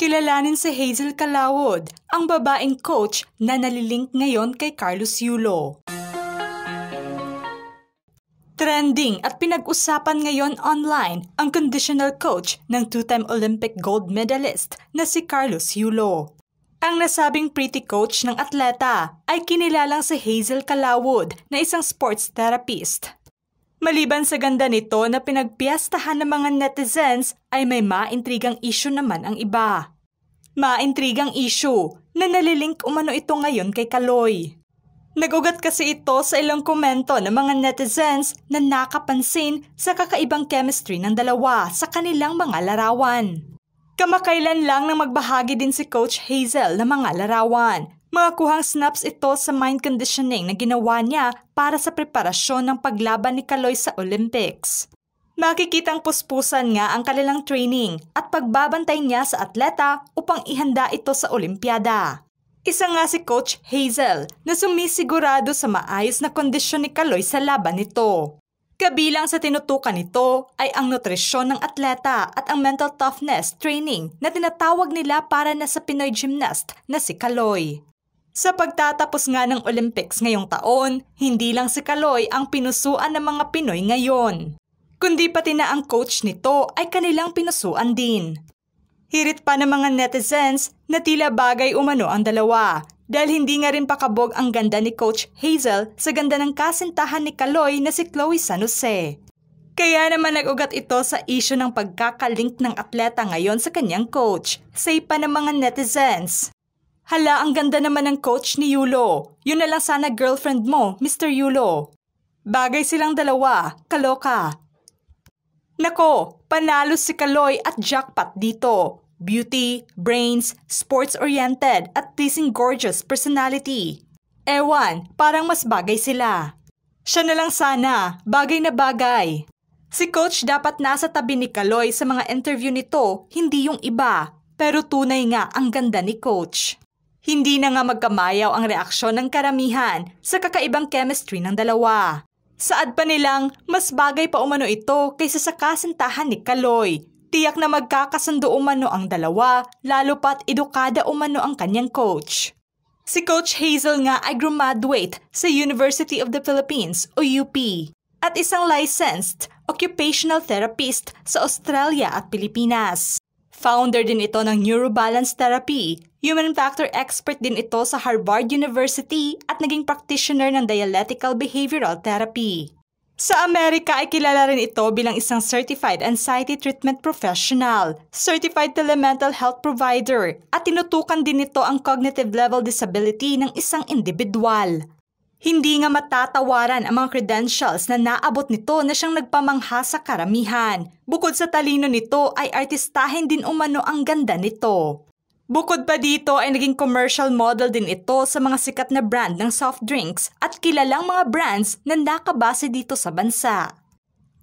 Kilalanin si Hazel Calawod, ang babaeng coach na nalilink ngayon kay Carlos Yulo. Trending at pinag-usapan ngayon online ang conditional coach ng two-time Olympic gold medalist na si Carlos Yulo. Ang nasabing pretty coach ng atleta ay kinilalang si Hazel Calawod na isang sports therapist. Maliban sa ganda nito na pinagpiyastahan ng mga netizens ay may maintrigang issue naman ang iba. Maintrigang issue na nalilink umano ito ngayon kay Kaloy. Nagugat kasi ito sa ilang komento ng mga netizens na nakapansin sa kakaibang chemistry ng dalawa sa kanilang mga larawan. Kamakailan lang nang magbahagi din si Coach Hazel ng mga larawan mga kuhang snaps ito sa mind conditioning na ginawa niya para sa preparasyon ng paglaban ni Kaloy sa Olympics. Makikitang puspusan nga ang kanilang training at pagbabantay niya sa atleta upang ihanda ito sa Olimpiada. Isa nga si Coach Hazel na sumisigurado sa maayos na kondisyon ni Kaloy sa laban nito. Kabilang sa tinutukan nito ay ang nutrisyon ng atleta at ang mental toughness training na tinatawag nila para na sa Pinoy gymnast na si Kaloy. Sa pagtatapos nga ng Olympics ngayong taon, hindi lang si Kaloy ang pinusuan ng mga Pinoy ngayon, kundi pati na ang coach nito ay kanilang pinusuan din. Hirit pa ng mga netizens na tila bagay umano ang dalawa dahil hindi nga rin pakabog ang ganda ni Coach Hazel sa ganda ng kasintahan ni Kaloy na si Chloe San Jose. Kaya naman nag-ugat ito sa isyo ng pagkakalink ng atleta ngayon sa kanyang coach, say pa ng mga netizens. Hala, ang ganda naman ng coach ni Yulo. Yun na lang sana girlfriend mo, Mr. Yulo. Bagay silang dalawa, kaloka. Nako, panalo si Kaloy at jackpot dito. Beauty, brains, sports-oriented at pleasing gorgeous personality. Ewan, parang mas bagay sila. Siya na lang sana, bagay na bagay. Si coach dapat nasa tabi ni Kaloy sa mga interview nito, hindi yung iba. Pero tunay nga ang ganda ni coach. Hindi na nga magkamayaw ang reaksyon ng karamihan sa kakaibang chemistry ng dalawa. Saad pa nilang mas bagay pa umano ito kaysa sa kasintahan ni Kaloy. Tiyak na magkakasundo umano ang dalawa, lalo pat edukada umano ang kanyang coach. Si Coach Hazel nga ay graduate sa University of the Philippines o UP at isang licensed occupational therapist sa Australia at Pilipinas. Founder din ito ng Neurobalance Therapy. Human factor expert din ito sa Harvard University at naging practitioner ng dialectical behavioral therapy. Sa Amerika ay kilala rin ito bilang isang Certified Anxiety Treatment Professional, Certified Telemental Health Provider, at tinutukan din nito ang cognitive level disability ng isang individual. Hindi nga matatawaran ang mga credentials na naabot nito na siyang nagpamangha sa karamihan. Bukod sa talino nito ay artistahin din umano ang ganda nito. Bukod pa dito ay naging commercial model din ito sa mga sikat na brand ng soft drinks at kilalang mga brands na nakabase dito sa bansa.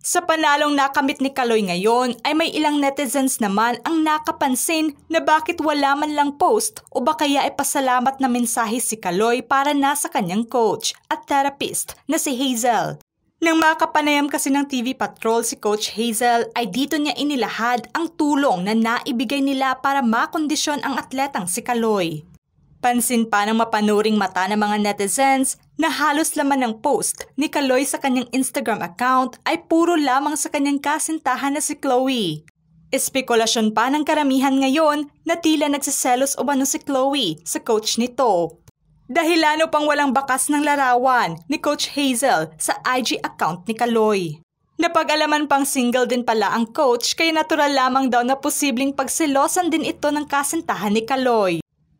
Sa panalong nakamit ni Kaloy ngayon ay may ilang netizens naman ang nakapansin na bakit wala man lang post o ba kaya ay pasalamat na mensahe si Kaloy para nasa kanyang coach at therapist na si Hazel. Nang makapanayam kasi ng TV Patrol si Coach Hazel ay dito niya inilahad ang tulong na naibigay nila para makondisyon ang atletang si Kaloy. Pansin pa ng mapanuring mata ng mga netizens na halos laman ng post ni Kaloy sa kanyang Instagram account ay puro lamang sa kanyang kasintahan na si Chloe. Espekulasyon pa ng karamihan ngayon na tila nagsiselos umano si Chloe sa coach nito. Dahilano pang walang bakas ng larawan ni Coach Hazel sa IG account ni Kaloy. Napag-alaman pang single din pala ang coach kaya natural lamang daw na posibleng pagselosan din ito ng kasintahan ni Kaloy.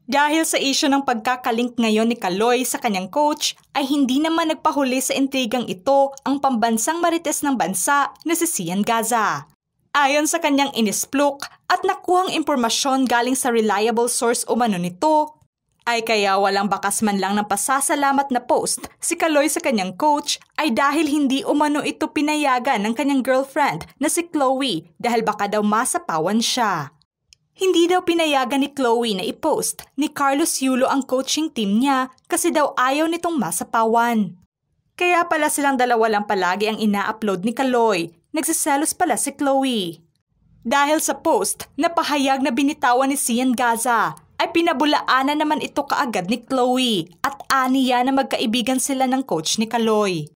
Dahil sa isyo ng pagkakalink ngayon ni Kaloy sa kanyang coach, ay hindi naman nagpahuli sa intrigang ito ang pambansang marites ng bansa na si Cian Gaza. Ayon sa kanyang inisplok at nakuhang impormasyon galing sa reliable source umano nito, ay kaya walang bakas man lang ng pasasalamat na post si Kaloy sa kanyang coach ay dahil hindi umano ito pinayagan ng kanyang girlfriend na si Chloe dahil baka daw masapawan siya. Hindi daw pinayagan ni Chloe na ipost ni Carlos Yulo ang coaching team niya kasi daw ayaw nitong masapawan. Kaya pala silang dalawa lang palagi ang ina-upload ni Kaloy. Nagsiselos pala si Chloe. Dahil sa post na pahayag na binitawan ni Sian Gaza, ay pinabulaanan naman ito kaagad ni Chloe at aniya na magkaibigan sila ng coach ni Kaloy.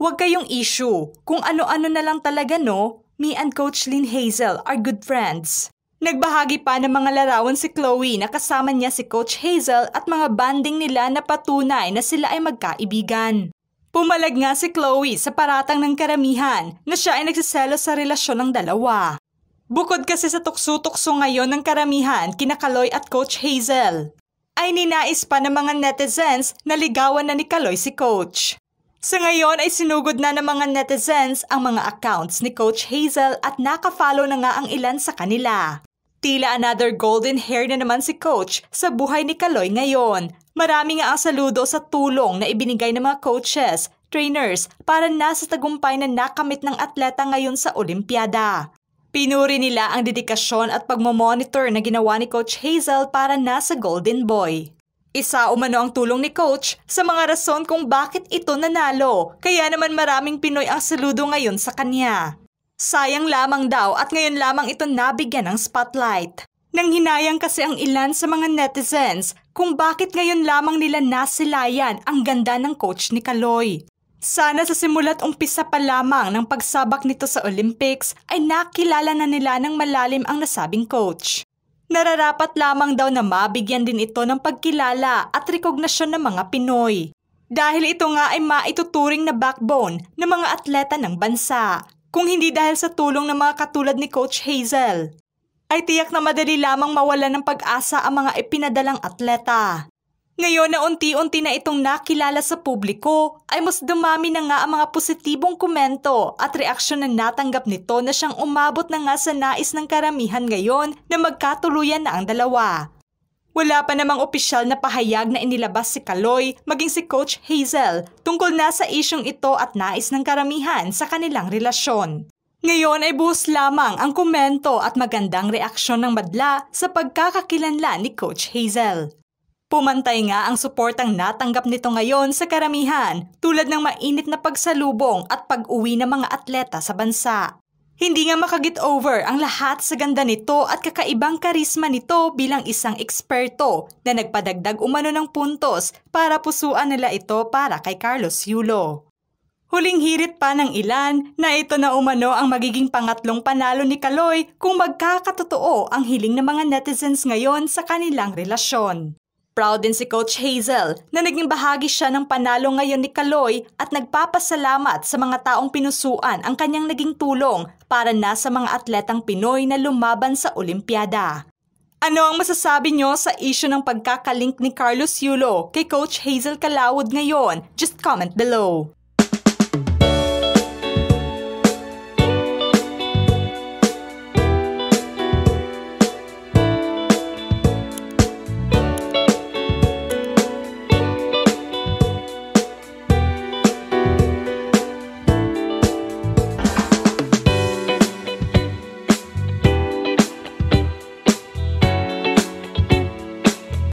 Huwag kayong issue, kung ano-ano na lang talaga no, me and Coach Lynn Hazel are good friends. Nagbahagi pa ng mga larawan si Chloe na kasama niya si Coach Hazel at mga banding nila na patunay na sila ay magkaibigan. Pumalag nga si Chloe sa paratang ng karamihan na siya ay nagsiselo sa relasyon ng dalawa. Bukod kasi sa tukso-tukso ngayon ng karamihan kina Kaloy at Coach Hazel, ay ninais pa ng mga netizens na ligawan na ni Kaloy si Coach. Sa ngayon ay sinugod na ng mga netizens ang mga accounts ni Coach Hazel at nakafollow na nga ang ilan sa kanila. Tila another golden hair na naman si coach sa buhay ni Kaloy ngayon. Marami nga ang saludo sa tulong na ibinigay ng mga coaches, trainers para nasa tagumpay na nakamit ng atleta ngayon sa Olimpiada. Pinuri nila ang dedikasyon at pagmomonitor na ginawa ni Coach Hazel para nasa Golden Boy. Isa umano ang tulong ni Coach sa mga rason kung bakit ito nanalo, kaya naman maraming Pinoy ang saludo ngayon sa kanya. Sayang lamang daw at ngayon lamang ito nabigyan ng spotlight. Nang hinayang kasi ang ilan sa mga netizens kung bakit ngayon lamang nila nasilayan ang ganda ng coach ni Kaloy. Sana sa simula't umpisa pa lamang ng pagsabak nito sa Olympics ay nakilala na nila ng malalim ang nasabing coach. Nararapat lamang daw na mabigyan din ito ng pagkilala at rekognasyon ng mga Pinoy. Dahil ito nga ay maituturing na backbone ng mga atleta ng bansa. Kung hindi dahil sa tulong ng mga katulad ni Coach Hazel, ay tiyak na madali lamang mawala ng pag-asa ang mga ipinadalang atleta. Ngayon na unti-unti na itong nakilala sa publiko, ay mas dumami na nga ang mga positibong komento at reaksyon na natanggap nito na siyang umabot na nga sa nais ng karamihan ngayon na magkatuluyan na ang dalawa. Wala pa namang opisyal na pahayag na inilabas si Kaloy maging si Coach Hazel tungkol na sa isyong ito at nais ng karamihan sa kanilang relasyon. Ngayon ay buhos lamang ang komento at magandang reaksyon ng madla sa pagkakakilanla ni Coach Hazel. Pumantay nga ang suportang natanggap nito ngayon sa karamihan tulad ng mainit na pagsalubong at pag-uwi ng mga atleta sa bansa. Hindi nga makagit over ang lahat sa ganda nito at kakaibang karisma nito bilang isang eksperto na nagpadagdag umano ng puntos para pusuan nila ito para kay Carlos Yulo. Huling hirit pa ng ilan na ito na umano ang magiging pangatlong panalo ni Kaloy kung magkakatotoo ang hiling ng mga netizens ngayon sa kanilang relasyon. Proud din si Coach Hazel na naging bahagi siya ng panalo ngayon ni Kaloy at nagpapasalamat sa mga taong pinusuan ang kanyang naging tulong para na sa mga atletang Pinoy na lumaban sa Olimpiada. Ano ang masasabi nyo sa isyo ng pagkakalink ni Carlos Yulo kay Coach Hazel Kalawod ngayon? Just comment below.